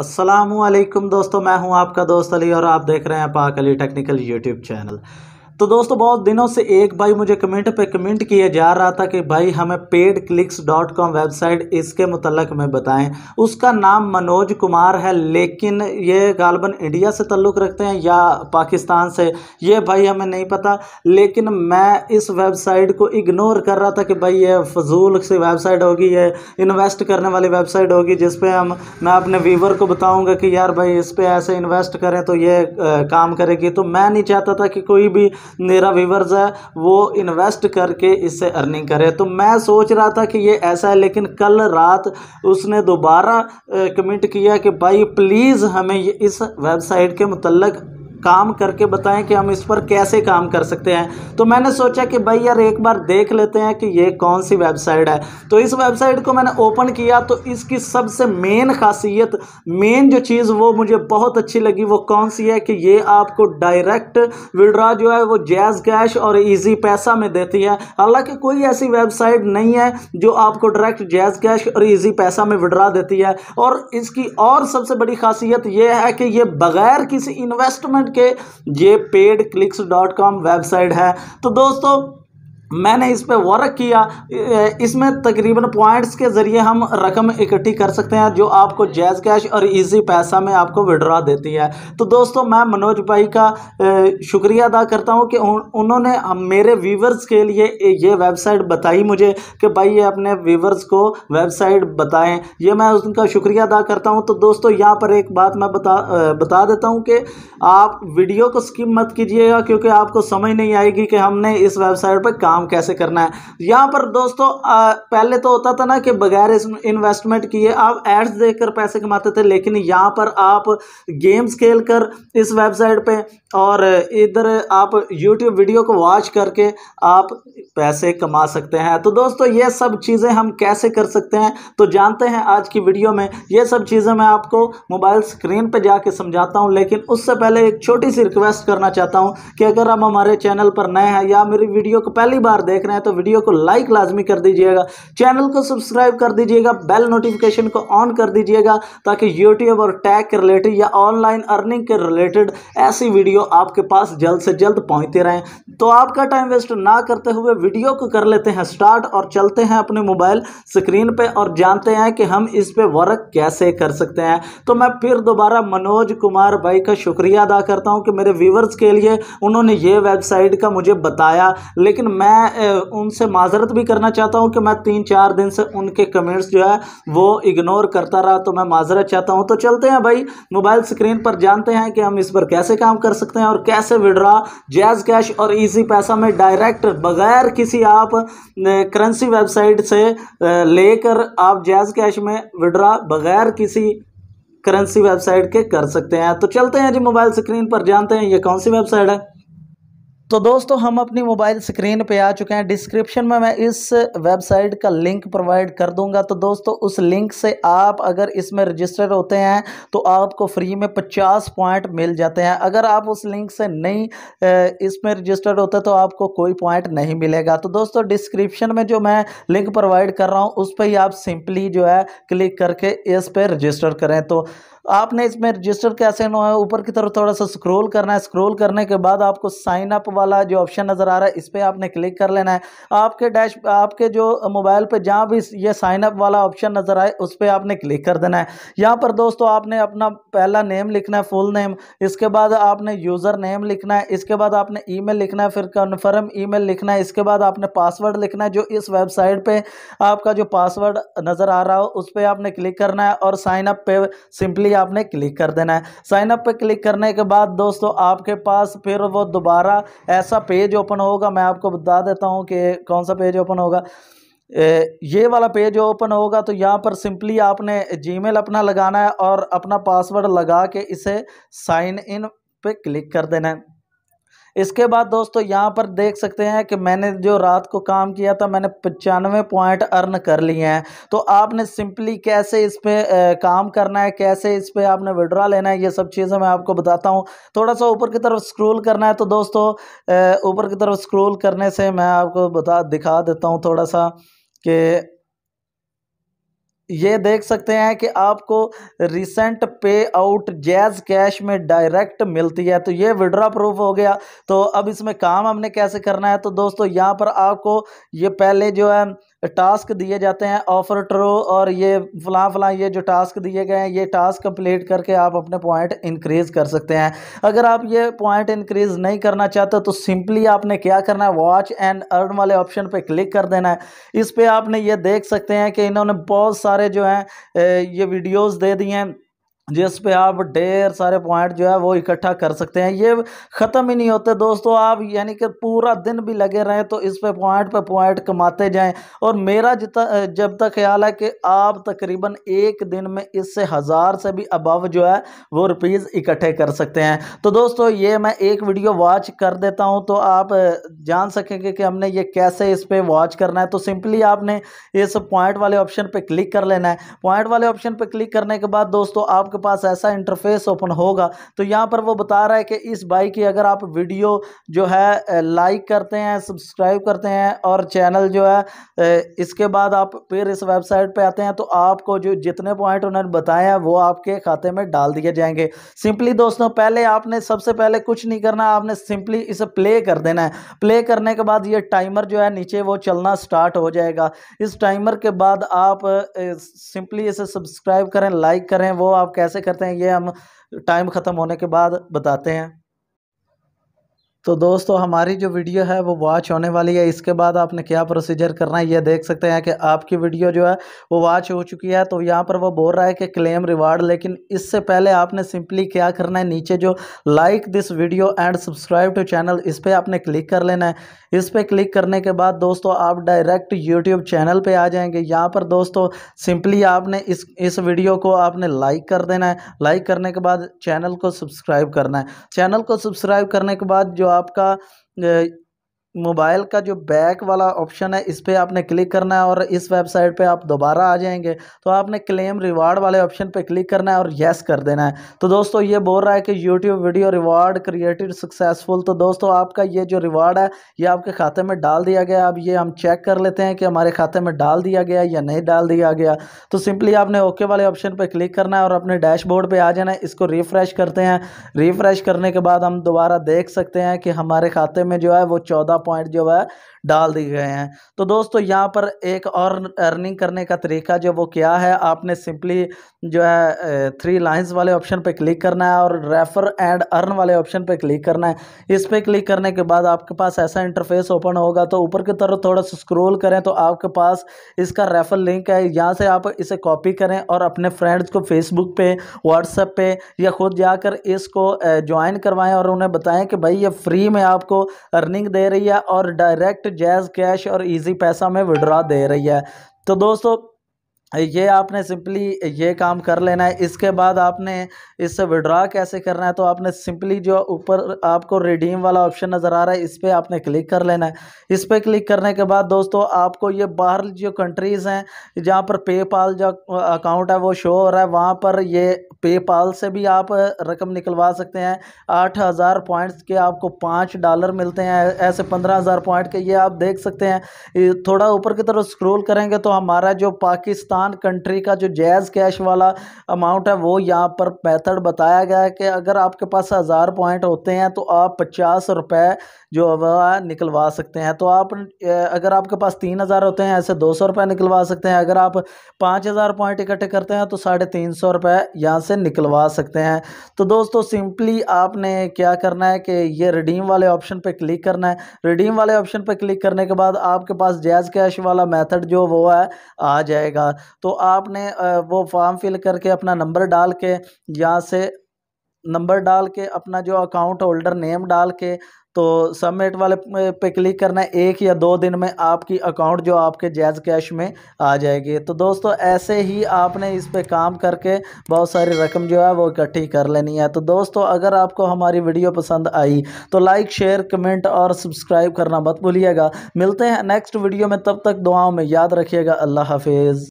असलम दोस्तों मैं हूं आपका दोस्त अली और आप देख रहे हैं पाक अली टेक्निकल यूट्यूब चैनल तो दोस्तों बहुत दिनों से एक भाई मुझे कमेंट पे कमेंट किया जा रहा था कि भाई हमें paid clicks dot com website इसके मतलब में बताएं उसका नाम मनोज कुमार है लेकिन ये गालबन इंडिया से ताल्लुक़ रखते हैं या पाकिस्तान से ये भाई हमें नहीं पता लेकिन मैं इस वेबसाइट को इग्नोर कर रहा था कि भाई ये फजूल सी वेबसाइट होगी ये इन्वेस्ट करने वाली वेबसाइट होगी जिस हम मैं अपने व्यूवर को बताऊँगा कि यार भाई इस पर ऐसे इन्वेस्ट करें तो ये आ, काम करेगी तो मैं नहीं चाहता था कि कोई भी मेरा व्यूवर्स है वो इन्वेस्ट करके इससे अर्निंग करे तो मैं सोच रहा था कि ये ऐसा है लेकिन कल रात उसने दोबारा कमेंट किया कि भाई प्लीज़ हमें इस वेबसाइट के मतलब काम करके बताएं कि हम इस पर कैसे काम कर सकते हैं तो मैंने सोचा कि भाई यार एक बार देख लेते हैं कि ये कौन सी वेबसाइट है तो इस वेबसाइट को मैंने ओपन किया तो इसकी सबसे मेन खासियत मेन जो चीज़ वो मुझे बहुत अच्छी लगी वो कौन सी है कि ये आपको डायरेक्ट विड्रा जो है वो जैज़ कैश और ईजी पैसा में देती है हालांकि कोई ऐसी वेबसाइट नहीं है जो आपको डायरेक्ट जैज़ कैश और ईजी पैसा में विड्रा देती है और इसकी और सबसे बड़ी खासियत यह है कि ये बगैर किसी इन्वेस्टमेंट के ये paid clicks dot com website है तो दोस्तों मैंने इस पर वर्क किया इसमें तकरीबन पॉइंट्स के ज़रिए हम रकम इकट्ठी कर सकते हैं जो आपको जैज़ कैश और इजी पैसा में आपको विड्रा देती है तो दोस्तों मैं मनोज भाई का शुक्रिया अदा करता हूँ कि उन्होंने मेरे व्यूवर्स के लिए ये वेबसाइट बताई मुझे कि भाई ये अपने व्यूवर्स को वेबसाइट बताएं ये मैं उनका शुक्रिया अदा करता हूँ तो दोस्तों यहाँ पर एक बात मैं बता बता देता हूँ कि आप वीडियो को स्किप मत कीजिएगा क्योंकि आपको समझ नहीं आएगी कि हमने इस वेबसाइट पर काम काम कैसे करना है यहाँ पर दोस्तों आ, पहले तो होता था ना कि बगैर इन्वेस्टमेंट किए आप एड्स देखकर पैसे कमाते थे लेकिन यहाँ पर आप गेम्स खेल कर इस वेबसाइट पे और इधर आप यूट्यूब वीडियो को वॉच करके आप पैसे कमा सकते हैं तो दोस्तों ये सब चीज़ें हम कैसे कर सकते हैं तो जानते हैं आज की वीडियो में ये सब चीज़ें मैं आपको मोबाइल स्क्रीन पर जाके समझाता हूँ लेकिन उससे पहले एक छोटी सी रिक्वेस्ट करना चाहता हूँ कि अगर आप हमारे चैनल पर नए हैं या मेरी वीडियो को पहली बार देख रहे हैं तो वीडियो को लाइक लाजमी कर दीजिएगा चैनल को सब्सक्राइब कर दीजिएगा बेल नोटिफिकेशन को ऑन कर दीजिएगा ताकि यूट्यूब और टैग के रिलेटेड या ऑनलाइन अर्निंग के रिलेटेड ऐसी वीडियो आपके पास जल्द से जल्द पहुँचते रहें तो आपका टाइम वेस्ट ना करते हुए वीडियो को कर लेते हैं स्टार्ट और चलते हैं अपने मोबाइल स्क्रीन पे और जानते हैं कि हम इस पे वर्क कैसे कर सकते हैं तो मैं फिर दोबारा मनोज कुमार भाई का शुक्रिया अदा करता हूँ कि मेरे व्यूवर्स के लिए उन्होंने ये वेबसाइट का मुझे बताया लेकिन मैं उनसे माजरत भी करना चाहता हूँ कि मैं तीन चार दिन से उनके कमेंट्स जो है वो इग्नोर करता रहा तो मैं माजरत चाहता हूँ तो चलते हैं भाई मोबाइल स्क्रीन पर जानते हैं कि हम इस पर कैसे काम कर सकते हैं और कैसे विड्रा जैज़ कैश और ईजी पैसा में डायरेक्ट बगैर अगर किसी आप करेंसी वेबसाइट से लेकर आप जैज़ कैश में विड्रा बगैर किसी करेंसी वेबसाइट के कर सकते हैं तो चलते हैं जी मोबाइल स्क्रीन पर जानते हैं ये कौन सी वेबसाइट है तो दोस्तों हम अपनी मोबाइल स्क्रीन पे आ चुके हैं डिस्क्रिप्शन में मैं इस वेबसाइट का लिंक प्रोवाइड कर दूंगा तो दोस्तों उस लिंक से आप अगर इसमें रजिस्टर होते हैं तो आपको फ्री में 50 पॉइंट मिल जाते हैं अगर आप उस लिंक से नहीं इसमें रजिस्टर होते तो आपको कोई पॉइंट नहीं मिलेगा तो दोस्तों डिस्क्रिप्शन में जो मैं लिंक प्रोवाइड कर रहा हूँ उस पर ही आप सिंपली जो है क्लिक करके इस पर रजिस्टर करें तो तो आपने इसमें रजिस्टर कैसे नो है ऊपर की तरफ थोड़ा सा स्क्रॉल करना है स्क्रॉल करने के बाद आपको साइन अप वाला जो ऑप्शन नज़र आ रहा है इस पर आपने क्लिक कर लेना है आपके डैश आपके जो मोबाइल पर जहाँ भी ये साइन अप वाला ऑप्शन नज़र आए उस पर आपने क्लिक कर देना है यहाँ पर दोस्तों आपने अपना पहला नेम लिखना है फुल नेम इसके बाद आपने यूज़र नेम लिखना है इसके बाद आपने ई लिखना है फिर कन्फर्म ई लिखना है इसके बाद आपने पासवर्ड लिखना है जो इस वेबसाइट पर आपका जो पासवर्ड नज़र आ रहा हो उस पर आपने क्लिक करना है और साइनअप पे सिंपली आपने क्लिक कर देना है साइनअप पे क्लिक करने के बाद दोस्तों आपके पास फिर वो दोबारा ऐसा पेज ओपन होगा मैं आपको बता देता हूँ कि कौन सा पेज ओपन होगा ये वाला पेज ओपन होगा तो यहाँ पर सिंपली आपने जीमेल अपना लगाना है और अपना पासवर्ड लगा के इसे साइन इन पे क्लिक कर देना है इसके बाद दोस्तों यहाँ पर देख सकते हैं कि मैंने जो रात को काम किया था मैंने पचानवे पॉइंट अर्न कर लिए हैं तो आपने सिंपली कैसे इस पर काम करना है कैसे इस पर आपने विड्रा लेना है ये सब चीज़ें मैं आपको बताता हूँ थोड़ा सा ऊपर की तरफ स्क्रोल करना है तो दोस्तों ऊपर की तरफ स्क्रोल करने से मैं आपको बता दिखा देता हूँ थोड़ा सा कि ये देख सकते हैं कि आपको recent payout Jazz Cash में डायरेक्ट मिलती है तो ये विड्रा प्रूफ हो गया तो अब इसमें काम हमने कैसे करना है तो दोस्तों यहाँ पर आपको ये पहले जो है टास्क दिए जाते हैं ऑफर ट्रो और ये फलां फलां ये जो टास्क दिए गए हैं ये टास्क कंप्लीट करके आप अपने पॉइंट इंक्रीज़ कर सकते हैं अगर आप ये पॉइंट इंक्रीज़ नहीं करना चाहते तो सिंपली आपने क्या करना है वॉच एंड अर्न वाले ऑप्शन पे क्लिक कर देना है इस पर आपने ये देख सकते हैं कि इन्होंने बहुत सारे जो हैं ये वीडियोज़ दे दिए हैं जिस पे आप ढेर सारे पॉइंट जो है वो इकट्ठा कर सकते हैं ये ख़त्म ही नहीं होते दोस्तों आप यानी कि पूरा दिन भी लगे रहें तो इस पे पॉइंट पे पॉइंट कमाते जाएं और मेरा जितना जब तक ख्याल है कि आप तकरीबन एक दिन में इससे हज़ार से भी अबव जो है वो रुपीज़ इकट्ठे कर सकते हैं तो दोस्तों ये मैं एक वीडियो वॉच कर देता हूँ तो आप जान सकेंगे कि हमने ये कैसे इस पर वॉच करना है तो सिंपली आपने इस पॉइंट वाले ऑप्शन पर क्लिक कर लेना है पॉइंट वाले ऑप्शन पर क्लिक करने के बाद दोस्तों आपके आपके पास ऐसा इंटरफेस ओपन होगा तो यहाँ पर वो बता रहा है कि इस बाइक की अगर आप वीडियो जो है लाइक करते हैं सब्सक्राइब करते हैं और चैनल जो है इसके बाद आप फिर इस वेबसाइट पे आते हैं तो आपको जो जितने पॉइंट उन्होंने बताए हैं वो आपके खाते में डाल दिए जाएंगे सिंपली दोस्तों पहले आपने सबसे पहले कुछ नहीं करना आपने सिंपली इसे प्ले कर देना है प्ले करने के बाद ये टाइमर जो है नीचे वो चलना स्टार्ट हो जाएगा इस टाइमर के बाद आप सिंपली इसे सब्सक्राइब करें लाइक करें वो आप कैसे कैसे करते हैं ये हम टाइम ख़त्म होने के बाद बताते हैं तो दोस्तों हमारी जो वीडियो है वो वॉच होने वाली है इसके बाद आपने क्या प्रोसीजर करना है ये देख सकते हैं कि आपकी वीडियो जो है वो वॉच हो चुकी है तो यहाँ पर वो बोल रहा है कि क्लेम रिवार्ड लेकिन इससे पहले आपने सिंपली क्या करना है नीचे जो like this video and subscribe to channel इस पर आपने क्लिक कर लेना है इस पर क्लिक करने के बाद दोस्तों आप डायरेक्ट यूट्यूब चैनल पर आ जाएंगे यहाँ पर दोस्तों सिंपली आपने इस इस वीडियो को आपने लाइक कर देना है लाइक करने के बाद चैनल को सब्सक्राइब करना है चैनल को सब्सक्राइब करने के बाद जो आपका मोबाइल का जो बैक वाला ऑप्शन है इस पर आपने क्लिक करना है और इस वेबसाइट पे आप दोबारा आ जाएंगे तो आपने क्लेम रिवार्ड वाले ऑप्शन पे क्लिक करना है और येस कर देना है तो दोस्तों ये बोल रहा है कि YouTube video reward created successful तो दोस्तों आपका ये जो रिवार्ड है ये आपके खाते में डाल दिया गया अब ये हम चेक कर लेते हैं कि हमारे खाते में डाल दिया गया या नहीं डाल दिया गया तो सिंपली आपने ओके वाले ऑप्शन पर क्लिक करना है और अपने डैशबोर्ड पर आ जाना है इसको रिफ़्रेश करते हैं रिफ़्रेश करने के बाद हम दोबारा देख सकते हैं कि हमारे खाते में जो है वो चौदह पॉइंट जो है डाल दिए गए हैं तो दोस्तों यहाँ पर एक और अर्निंग करने का तरीका जो वो क्या है आपने सिंपली जो है थ्री लाइंस वाले ऑप्शन पर क्लिक करना है और रेफर एंड अर्न वाले ऑप्शन पर क्लिक करना है इस पर क्लिक करने के बाद आपके पास ऐसा इंटरफेस ओपन होगा तो ऊपर की तरफ थोड़ा सा स्क्रोल करें तो आपके पास इसका रेफर लिंक है यहाँ से आप इसे कॉपी करें और अपने फ्रेंड्स को फेसबुक पे व्हाट्सएप पे या खुद जाकर इसको ज्वाइन करवाएं और उन्हें बताएं कि भाई ये फ्री में आपको अर्निंग दे रही है है और डायरेक्ट जैज़ कैश और इजी पैसा में विड्रॉ दे रही है तो दोस्तों ये आपने सिंपली ये काम कर लेना है इसके बाद आपने इससे विड्रा कैसे करना है तो आपने सिंपली जो ऊपर आपको रिडीम वाला ऑप्शन नज़र आ रहा है इस पर आपने क्लिक कर लेना है इस पर क्लिक करने के बाद दोस्तों आपको ये बाहर जो कंट्रीज़ हैं जहाँ पर पेपाल जो अकाउंट है वो शो हो रहा है वहाँ पर ये पेपाल से भी आप रकम निकलवा सकते हैं आठ हज़ार पॉइंट्स के आपको पाँच डॉलर मिलते हैं ऐसे पंद्रह हज़ार पॉइंट के ये आप देख सकते हैं थोड़ा ऊपर की तरफ स्क्रॉल करेंगे तो हमारा जो पाकिस्तान कंट्री का जो जैज़ कैश वाला अमाउंट है वो यहाँ पर मैथड बताया गया है कि अगर आपके पास हज़ार पॉइंट होते हैं तो आप पचास रुपये जो वह निकलवा सकते हैं तो आप अगर आपके पास तीन हज़ार होते हैं ऐसे दो सौ रुपये निकलवा सकते हैं अगर आप पाँच हज़ार पॉइंट इकट्ठे करते हैं तो साढ़े तीन सौ रुपये यहाँ से निकलवा सकते हैं तो दोस्तों सिंपली आपने क्या करना है कि ये रिडीम वाले ऑप्शन पर क्लिक करना है रिडीम वाले ऑप्शन पर क्लिक करने के बाद आपके पास जैज़ कैश वाला मैथड जो वो है आ जाएगा तो आपने वो फॉर्म फिल करके अपना नंबर डाल के यहाँ से नंबर डाल के अपना जो अकाउंट होल्डर नेम डाल के तो सबमिट वाले पे क्लिक करना है एक या दो दिन में आपकी अकाउंट जो आपके जैज़ कैश में आ जाएगी तो दोस्तों ऐसे ही आपने इस पर काम करके बहुत सारी रकम जो है वो इकट्ठी कर लेनी है तो दोस्तों अगर आपको हमारी वीडियो पसंद आई तो लाइक शेयर कमेंट और सब्सक्राइब करना मत भूलिएगा मिलते हैं नेक्स्ट वीडियो में तब तक दुआओं में याद रखिएगा अल्लाह हाफिज़